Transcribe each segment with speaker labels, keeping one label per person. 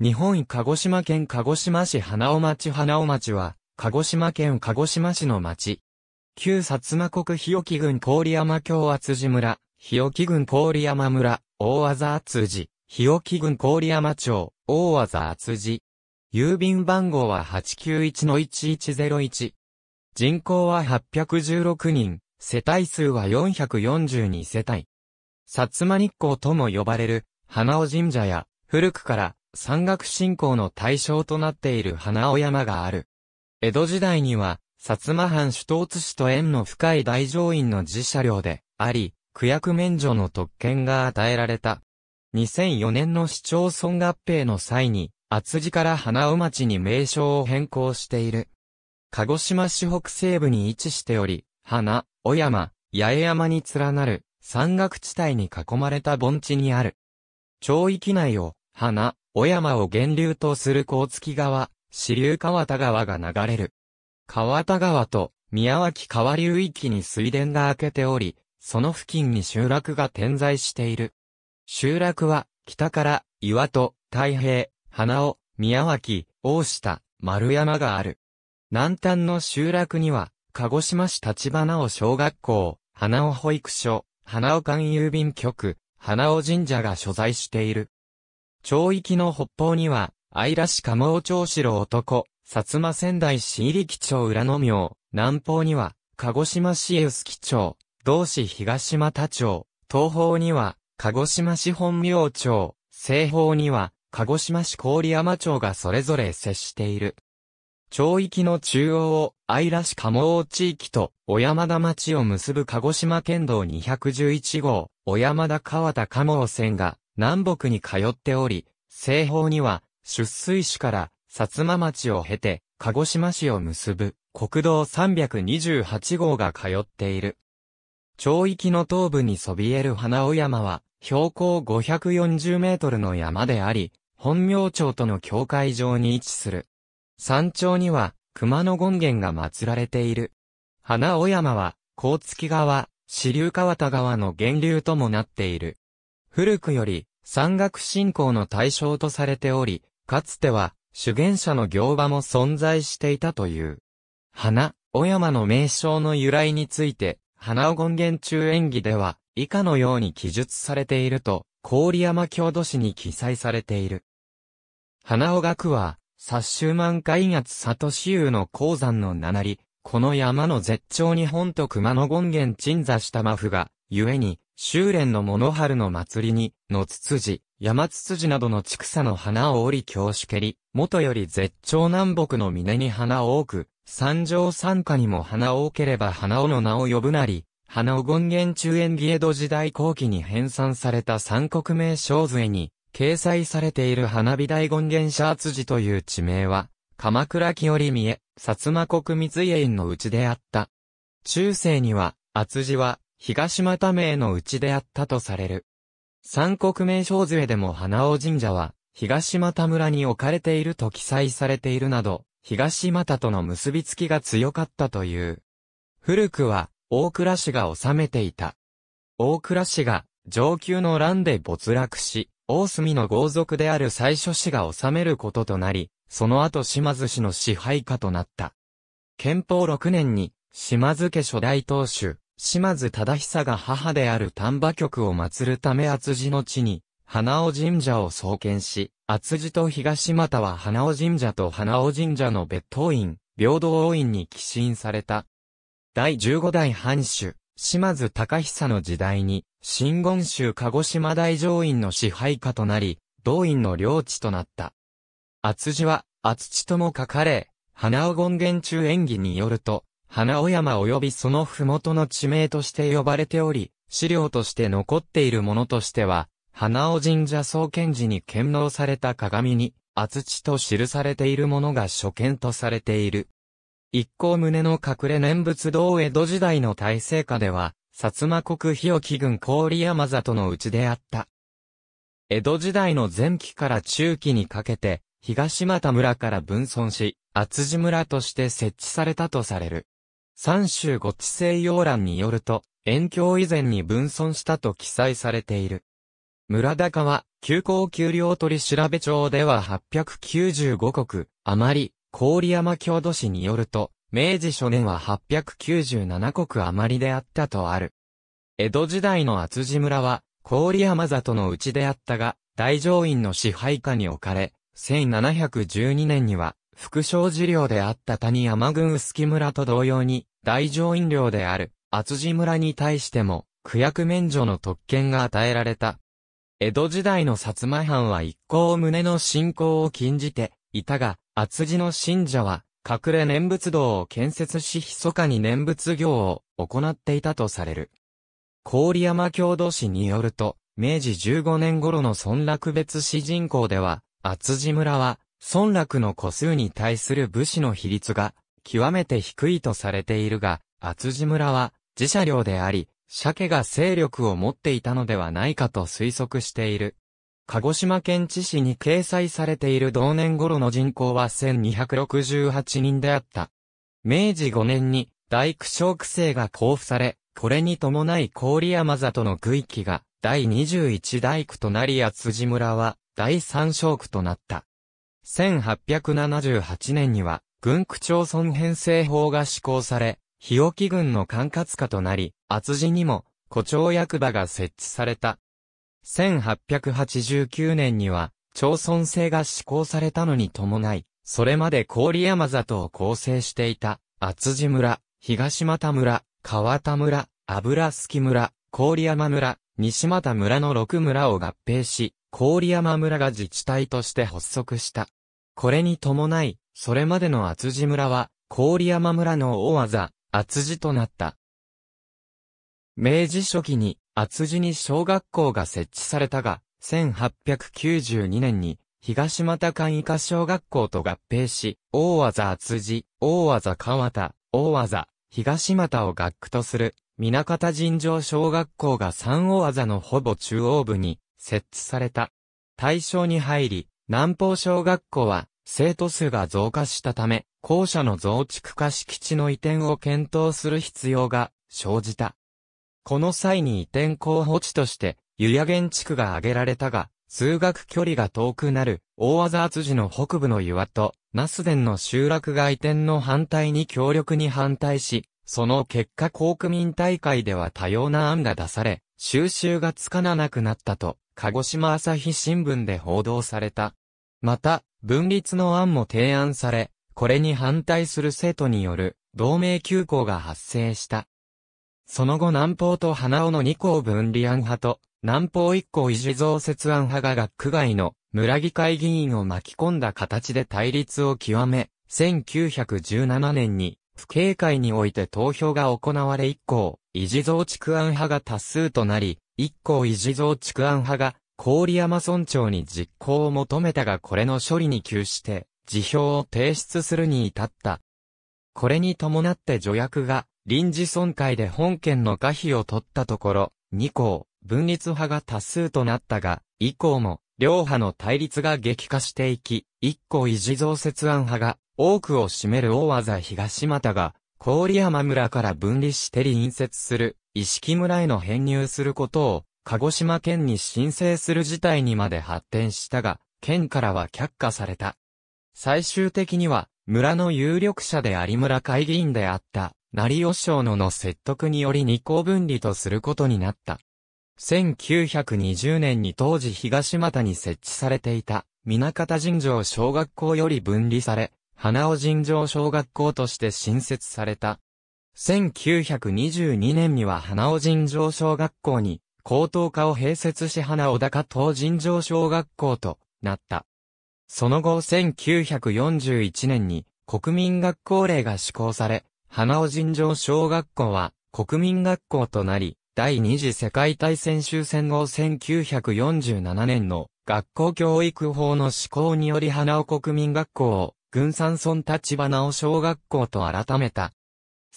Speaker 1: 日本鹿児島県鹿児島市花尾町花尾町は、鹿児島県鹿児島市の町。旧薩摩国日置郡郡山京厚寺村、日置郡郡山村、大和厚寺、日置郡郡山町、大和厚寺。郵便番号は891-1101。人口は816人、世帯数は442世帯。薩摩日光とも呼ばれる、花尾神社や、古くから、山岳信仰の対象となっている花尾山がある。江戸時代には、薩摩藩首都津市と縁の深い大乗院の寺社領であり、区役免除の特権が与えられた。2004年の市町村合併の際に、厚地から花尾町に名称を変更している。鹿児島市北西部に位置しており、花、尾山、八重山に連なる山岳地帯に囲まれた盆地にある。町域内を、花、小山を源流とする甲月川、支流川田川が流れる。川田川と宮脇川流域に水田が開けており、その付近に集落が点在している。集落は、北から岩戸、太平、花尾、宮脇、大下、丸山がある。南端の集落には、鹿児島市立花尾小学校、花尾保育所、花尾間郵便局、花尾神社が所在している。町域の北方には、愛らし蒲生町城男、薩摩仙台市入木町裏の名、南方には、鹿児島市江臼木町、同市東又町、東方には、鹿児島市本明町、西方には、鹿児島市郡山町がそれぞれ接している。町域の中央を、愛ら市蒲生地域と、小山田町を結ぶ鹿児島県道211号、小山田川田蒲生線が、南北に通っており、西方には、出水市から薩摩町を経て、鹿児島市を結ぶ国道328号が通っている。町域の東部にそびえる花尾山は、標高540メートルの山であり、本名町との境界上に位置する。山頂には、熊野権現が祀られている。花尾山は、甲月川、支流川田川の源流ともなっている。古くより、山岳信仰の対象とされており、かつては、修験者の行場も存在していたという。花、小山の名称の由来について、花尾権現中演技では、以下のように記述されていると、郡山郷土史に記載されている。花尾学は、薩衆万開月里市有の鉱山の名なり、この山の絶頂に本と熊野権現鎮座したマフが、故に、修練の物春の祭りに、のつつじ、山つつじなどの畜産の花を折り京主蹴り、元より絶頂南北の峰に花を多く、三条三下にも花を多ければ花尾の名を呼ぶなり、花尾権現中縁義江戸時代後期に編纂された三国名称図に、掲載されている花火大権現シャーツという地名は、鎌倉清織見え、薩摩国密院のうちであった。中世には、厚地は、東又名のうちであったとされる。三国名称杖でも花尾神社は、東又村に置かれていると記載されているなど、東又との結びつきが強かったという。古くは、大倉氏が治めていた。大倉氏が、上級の乱で没落し、大隅の豪族である最初氏が治めることとなり、その後島津氏の支配下となった。憲法6年に、島津家初代当主、島津忠久が母である丹波局を祀るため厚地の地に、花尾神社を創建し、厚地と東又は花尾神社と花尾神社の別当院、平等院に寄進された。第15代藩主、島津隆久の時代に、新言州鹿児島大乗院の支配下となり、同院の領地となった。厚地は、厚地とも書かれ、花尾権現中演技によると、花尾山及びその麓の地名として呼ばれており、資料として残っているものとしては、花尾神社創建時に献納された鏡に、厚地と記されているものが初見とされている。一行胸の隠れ念仏堂江戸時代の大成下では、薩摩国日置郡郡山里のうちであった。江戸時代の前期から中期にかけて、東又村から分村し、厚地村として設置されたとされる。三州五地西洋欄によると、遠郷以前に分損したと記載されている。村高は、休校給料取調べ帳では895国、余り、郡山郷土市によると、明治初年は897国余りであったとある。江戸時代の厚地村は、郡山里のうちであったが、大乗院の支配下に置かれ、1712年には、副将事領であった谷山郡薄木村と同様に、大乗飲料である、厚地村に対しても、区役免除の特権が与えられた。江戸時代の薩摩藩は一向胸の信仰を禁じていたが、厚地の信者は、隠れ念仏堂を建設し密かに念仏業を行っていたとされる。郡山郷土史によると、明治15年頃の村落別市人口では、厚地村は、村落の個数に対する武士の比率が極めて低いとされているが、厚地村は自社領であり、鮭が勢力を持っていたのではないかと推測している。鹿児島県知事に掲載されている同年頃の人口は1268人であった。明治5年に大工小区制が交付され、これに伴い郡山里の区域が第21大区となり厚地村は第3小区となった。1878年には軍区町村編成法が施行され、日置郡の管轄下となり、厚地にも、古町役場が設置された。1889年には、町村制が施行されたのに伴い、それまで郡山里を構成していた、厚地村、東又村、川田村、油月村、郡山村、西又村の6村を合併し、郡山村が自治体として発足した。これに伴い、それまでの厚地村は、郡山村の大技、厚地となった。明治初期に、厚地に小学校が設置されたが、1892年に、東又間以下小学校と合併し、大技厚地、大技川田、大技、東又を学区とする、南方尋常小学校が三大技のほぼ中央部に設置された。大正に入り、南方小学校は、生徒数が増加したため、校舎の増築化敷地の移転を検討する必要が生じた。この際に移転候補地として、湯屋原地区が挙げられたが、通学距離が遠くなる、大和厚地の北部の岩と、那須田の集落が移転の反対に強力に反対し、その結果公区民大会では多様な案が出され、収集がつかななくなったと鹿児島朝日新聞で報道された。また、分立の案も提案され、これに反対する生徒による同盟休校が発生した。その後南方と花尾の二校分離案派と、南方一校維持増設案派が学区外の村議会議員を巻き込んだ形で対立を極め、1917年に、府警会において投票が行われ一校維持増築案派が多数となり、一項維持増築案派が、郡山村長に実行を求めたがこれの処理に急して、辞表を提出するに至った。これに伴って助役が、臨時村会で本県の可否を取ったところ、二項、分立派が多数となったが、以降も、両派の対立が激化していき、一項維持増設案派が、多くを占める大技東又が、郡山村から分離して隣接する、石木村への編入することを、鹿児島県に申請する事態にまで発展したが、県からは却下された。最終的には、村の有力者で有村会議員であった、成尾省野の説得により二項分離とすることになった。1920年に当時東股に設置されていた、南方尋常小学校より分離され、花尾尋常小学校として新設された。1922年には花尾尋常小学校に、高等科を併設し花尾高等尋常小学校となった。その後1941年に国民学校令が施行され、花尾尋常小学校は国民学校となり、第二次世界大戦終戦後1947年の学校教育法の施行により花尾国民学校を軍山村立花を小学校と改めた。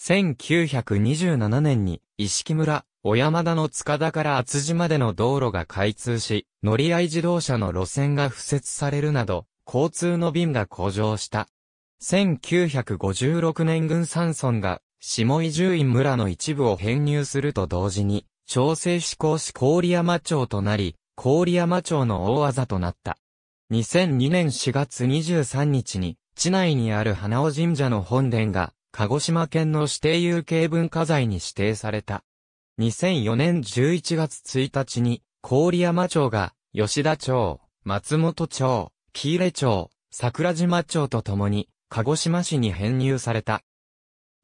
Speaker 1: 1927年に、石木村、小山田の塚田から厚地までの道路が開通し、乗り合い自動車の路線が付設されるなど、交通の便が向上した。1956年軍山村が、下伊住院村の一部を編入すると同時に、調整志向し郡山町となり、郡山町の大技となった。2002年4月23日に、地内にある花尾神社の本殿が、鹿児島県の指定有形文化財に指定された。2004年11月1日に、郡山町が、吉田町、松本町、喜入町、桜島町とともに、鹿児島市に編入された。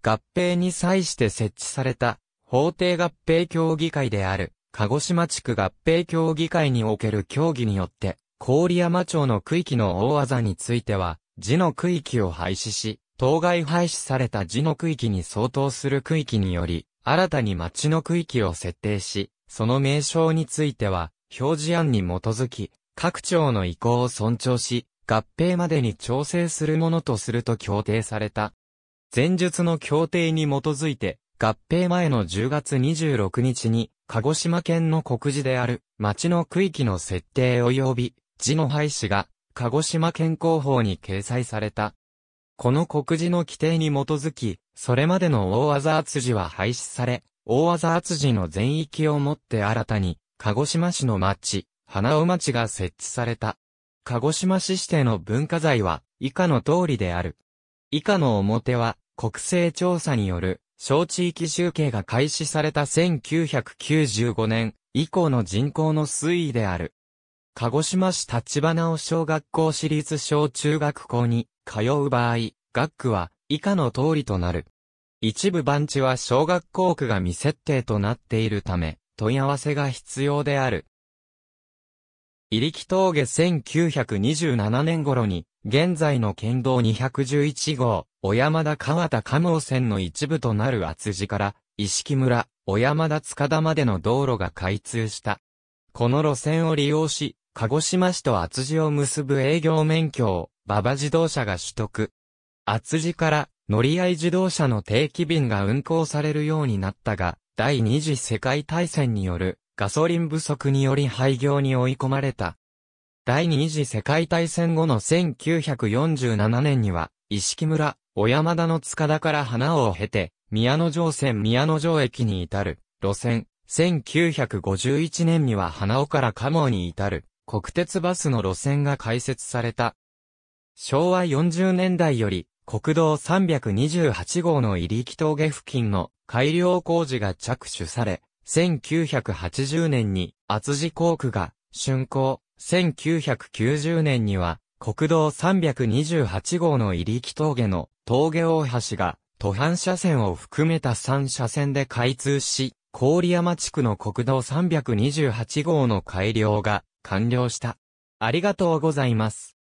Speaker 1: 合併に際して設置された、法定合併協議会である、鹿児島地区合併協議会における協議によって、郡山町の区域の大技については、字の区域を廃止し、当該廃止された字の区域に相当する区域により、新たに町の区域を設定し、その名称については、表示案に基づき、各庁の意向を尊重し、合併までに調整するものとすると協定された。前述の協定に基づいて、合併前の10月26日に、鹿児島県の国字である町の区域の設定及び字の廃止が鹿児島県広報に掲載された。この告示の規定に基づき、それまでの大技厚地は廃止され、大技厚地の全域をもって新たに、鹿児島市の町、花尾町が設置された。鹿児島市指定の文化財は、以下の通りである。以下の表は、国勢調査による、小地域集計が開始された1995年以降の人口の推移である。鹿児島市立花尾小学校私立小中学校に通う場合、学区は以下の通りとなる。一部番地は小学校区が未設定となっているため、問い合わせが必要である。入木峠1927年頃に、現在の県道211号、小山田川田加茂線の一部となる厚地から、石木村、小山田塚田までの道路が開通した。この路線を利用し、鹿児島市と厚地を結ぶ営業免許を、馬場自動車が取得。厚地から乗り合い自動車の定期便が運行されるようになったが、第二次世界大戦によるガソリン不足により廃業に追い込まれた。第二次世界大戦後の1947年には、石木村、小山田の塚田から花を経て、宮野城線宮野城駅に至る、路線、1951年には花尾から鴨に至る、国鉄バスの路線が開設された。昭和40年代より、国道328号の入木峠付近の改良工事が着手され、1980年に厚地工区が竣工、1990年には国道328号の入木峠の峠大橋が都半車線を含めた3車線で開通し、郡山地区の国道328号の改良が完了した。ありがとうございます。